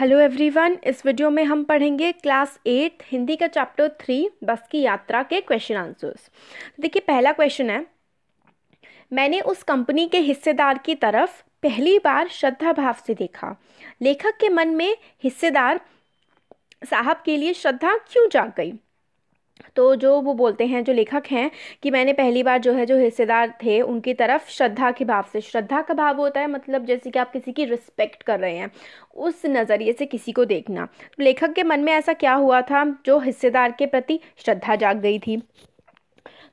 hello everyone इस video में हम पढ़ेंगे क्लास एट हिंदी का चैप्टर थ्री बस की यात्रा के क्वेश्चन आंसर्स देखिए पहला क्वेश्चन है मैंने उस कंपनी के हिस्सेदार की तरफ पहली बार श्रद्धा भाव से देखा लेखक के मन में हिस्सेदार साहब के लिए श्रद्धा क्यों जाग गई तो जो वो बोलते हैं जो लेखक हैं कि मैंने पहली बार जो है जो हिस्सेदार थे उनकी तरफ श्रद्धा के भाव से श्रद्धा का भाव होता है मतलब जैसे कि आप किसी की रिस्पेक्ट कर रहे हैं उस नज़रिए से किसी को देखना तो लेखक के मन में ऐसा क्या हुआ था जो हिस्सेदार के प्रति श्रद्धा जाग गई थी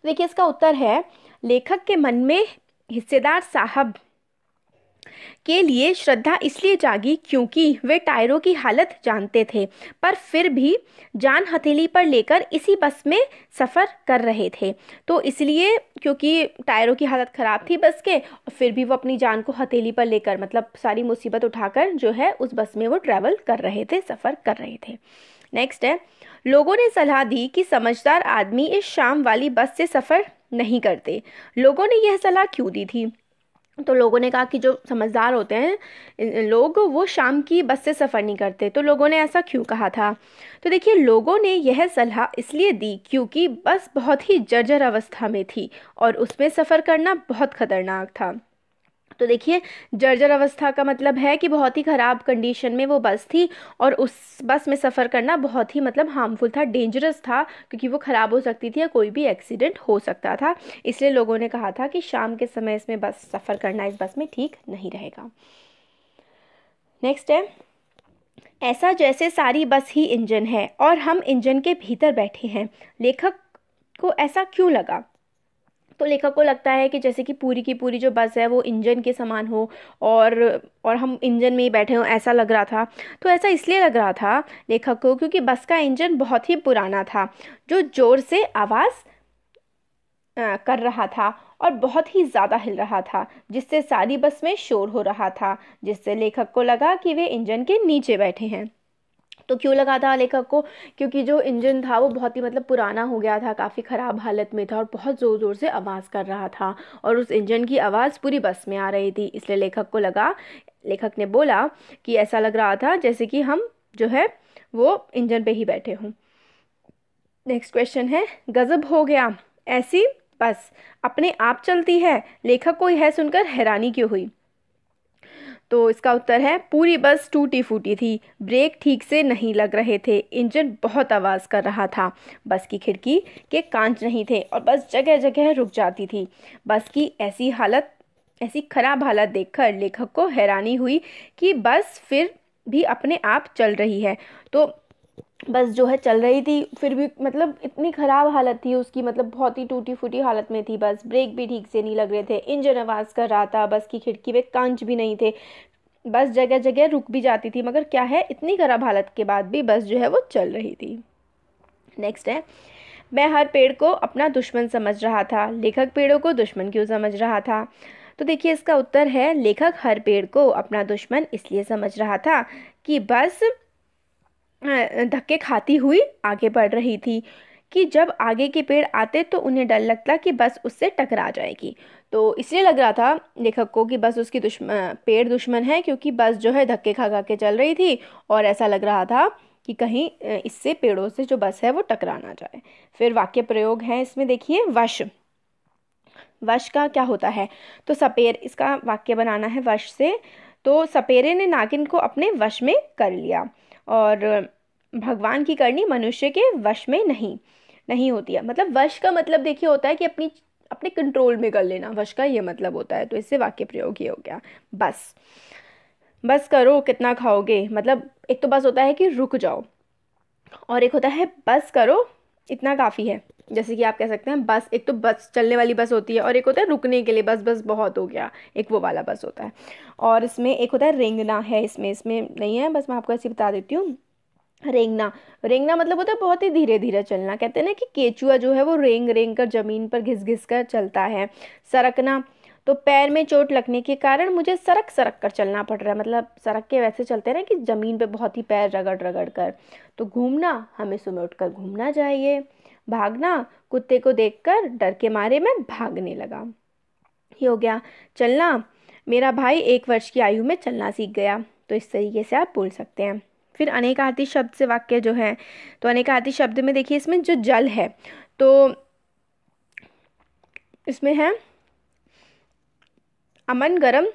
देखिए इसका उत्तर है लेखक के मन में हिस्सेदार साहब के लिए श्रद्धा इसलिए जागी क्योंकि वे टायरों की हालत जानते थे पर फिर भी जान हथेली पर लेकर इसी बस में सफ़र कर रहे थे तो इसलिए क्योंकि टायरों की हालत ख़राब थी बस के फिर भी वो अपनी जान को हथेली पर लेकर मतलब सारी मुसीबत उठाकर जो है उस बस में वो ट्रैवल कर रहे थे सफ़र कर रहे थे नेक्स्ट है लोगों ने सलाह दी कि समझदार आदमी इस शाम वाली बस से सफ़र नहीं करते लोगों ने यह सलाह क्यों दी थी तो लोगों ने कहा कि जो समझदार होते हैं लोग वो शाम की बस से सफ़र नहीं करते तो लोगों ने ऐसा क्यों कहा था तो देखिए लोगों ने यह सलाह इसलिए दी क्योंकि बस बहुत ही जर्जर अवस्था में थी और उसमें सफ़र करना बहुत ख़तरनाक था तो देखिए जर्जर अवस्था का मतलब है कि बहुत ही ख़राब कंडीशन में वो बस थी और उस बस में सफ़र करना बहुत ही मतलब हार्मफुल था डेंजरस था क्योंकि वो ख़राब हो सकती थी या कोई भी एक्सीडेंट हो सकता था इसलिए लोगों ने कहा था कि शाम के समय इसमें बस सफ़र करना इस बस में ठीक नहीं रहेगा नेक्स्ट है ऐसा जैसे सारी बस ही इंजन है और हम इंजन के भीतर बैठे हैं लेखक को ऐसा क्यों लगा तो लेखक को लगता है कि जैसे कि पूरी की पूरी जो बस है वो इंजन के समान हो और और हम इंजन में ही बैठे हों ऐसा लग रहा था तो ऐसा इसलिए लग रहा था लेखक को क्योंकि बस का इंजन बहुत ही पुराना था जो ज़ोर से आवाज़ कर रहा था और बहुत ही ज़्यादा हिल रहा था जिससे सारी बस में शोर हो रहा था जिससे लेखक को लगा कि वे इंजन के नीचे बैठे हैं तो क्यों लगा था लेखक को क्योंकि जो इंजन था वो बहुत ही मतलब पुराना हो गया था काफ़ी ख़राब हालत में था और बहुत ज़ोर ज़ोर से आवाज़ कर रहा था और उस इंजन की आवाज़ पूरी बस में आ रही थी इसलिए लेखक को लगा लेखक ने बोला कि ऐसा लग रहा था जैसे कि हम जो है वो इंजन पे ही बैठे हों नेक्स्ट क्वेश्चन है गज़ब हो गया ऐसी बस अपने आप चलती है लेखक को यह सुनकर हैरानी क्यों हुई तो इसका उत्तर है पूरी बस टूटी फूटी थी ब्रेक ठीक से नहीं लग रहे थे इंजन बहुत आवाज़ कर रहा था बस की खिड़की के कांच नहीं थे और बस जगह जगह रुक जाती थी बस की ऐसी हालत ऐसी खराब हालत देखकर लेखक को हैरानी हुई कि बस फिर भी अपने आप चल रही है तो बस जो है चल रही थी फिर भी मतलब इतनी ख़राब हालत थी उसकी मतलब बहुत ही टूटी फूटी हालत में थी बस ब्रेक भी ठीक से नहीं लग रहे थे इंजन आवाज़ कर रहा था बस की खिड़की में कांच भी नहीं थे बस जगह जगह रुक भी जाती थी मगर क्या है इतनी ख़राब हालत के बाद भी बस जो है वो चल रही थी नेक्स्ट है मैं हर पेड़ को अपना दुश्मन समझ रहा था लेखक पेड़ों को दुश्मन क्यों समझ रहा था तो देखिए इसका उत्तर है लेखक हर पेड़ को अपना दुश्मन इसलिए समझ रहा था कि बस धक्के खाती हुई आगे बढ़ रही थी कि जब आगे के पेड़ आते तो उन्हें डर लगता कि बस उससे टकरा जाएगी तो इसलिए लग रहा था लेखक को कि बस उसकी दुश्मन पेड़ दुश्मन है क्योंकि बस जो है धक्के खा खा के चल रही थी और ऐसा लग रहा था कि कहीं इससे पेड़ों से जो बस है वो टकरा ना जाए फिर वाक्य प्रयोग है इसमें देखिए वश वश का क्या होता है तो सपेर इसका वाक्य बनाना है वश से तो सपेरे ने नागिन को अपने वश में कर लिया और भगवान की करनी मनुष्य के वश में नहीं नहीं होती है मतलब वश का मतलब देखिए होता है कि अपनी अपने कंट्रोल में कर लेना वश का ये मतलब होता है तो इससे वाक्य प्रयोग ये हो गया बस बस करो कितना खाओगे मतलब एक तो बस होता है कि रुक जाओ और एक होता है बस करो इतना काफ़ी है जैसे कि आप कह सकते हैं बस एक तो बस चलने वाली बस होती है और एक होता है रुकने के लिए बस बस बहुत हो गया एक वो वाला बस होता है और इसमें एक होता है रेंगना है इसमें इसमें नहीं है बस मैं आपको ऐसे बता देती हूँ रेंगना रेंगना मतलब होता है बहुत ही धीरे धीरे चलना कहते हैं ना कि केचुआ जो है वो रेंग रेंग कर ज़मीन पर घिस घिस कर चलता है सरकना तो पैर में चोट लगने के कारण मुझे सरक सरक कर चलना पड़ रहा है मतलब सरक के वैसे चलते ना कि ज़मीन पे बहुत ही पैर रगड़ रगड़ कर तो घूमना हमें सुबह कर घूमना चाहिए भागना कुत्ते को देखकर डर के मारे मैं भागने लगा ये हो गया चलना मेरा भाई एक वर्ष की आयु में चलना सीख गया तो इस तरीके से आप बोल सकते हैं फिर अनेकार्थी शब्द से वाक्य जो है तो अनेकार्थी शब्द में देखिए इसमें जो जल है तो इसमें है अमन गरम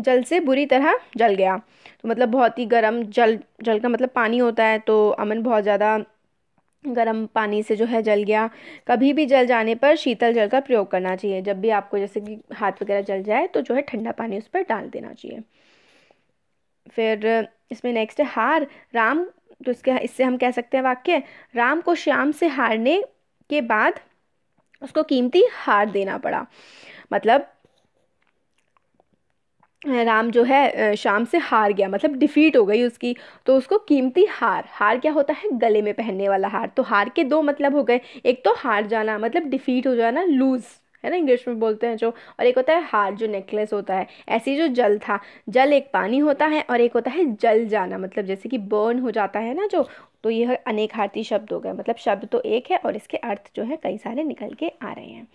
जल से बुरी तरह जल गया तो मतलब बहुत ही गर्म जल जल का मतलब पानी होता है तो अमन बहुत ज़्यादा गर्म पानी से जो है जल गया कभी भी जल जाने पर शीतल जल का प्रयोग करना चाहिए जब भी आपको जैसे कि हाथ वगैरह जल जाए तो जो है ठंडा पानी उस पर डाल देना चाहिए फिर इसमें नेक्स्ट है हार राम तो इसके इससे हम कह सकते हैं वाक्य राम को श्याम से हारने के बाद उसको कीमती हार देना पड़ा मतलब राम जो है शाम से हार गया मतलब डिफ़ीट हो गई उसकी तो उसको कीमती हार हार क्या होता है गले में पहनने वाला हार तो हार के दो मतलब हो गए एक तो हार जाना मतलब डिफ़ीट हो जाना लूज़ है ना इंग्लिश में बोलते हैं जो और एक होता है हार जो नेकलेस होता है ऐसी जो जल था जल एक पानी होता है और एक होता है जल जाना मतलब जैसे कि बर्न हो जाता है ना जो तो यह अनेक हारती शब्द हो गए मतलब शब्द तो एक है और इसके अर्थ जो है कई सारे निकल के आ रहे हैं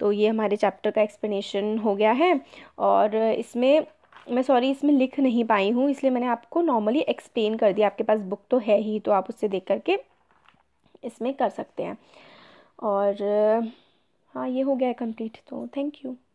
तो ये हमारे चैप्टर का एक्सप्लेनेशन हो गया है और इसमें मैं सॉरी इसमें लिख नहीं पाई हूँ इसलिए मैंने आपको नॉर्मली एक्सप्लेन कर दिया आपके पास बुक तो है ही तो आप उससे देख करके इसमें कर सकते हैं और हाँ ये हो गया है कंप्लीट तो थैंक यू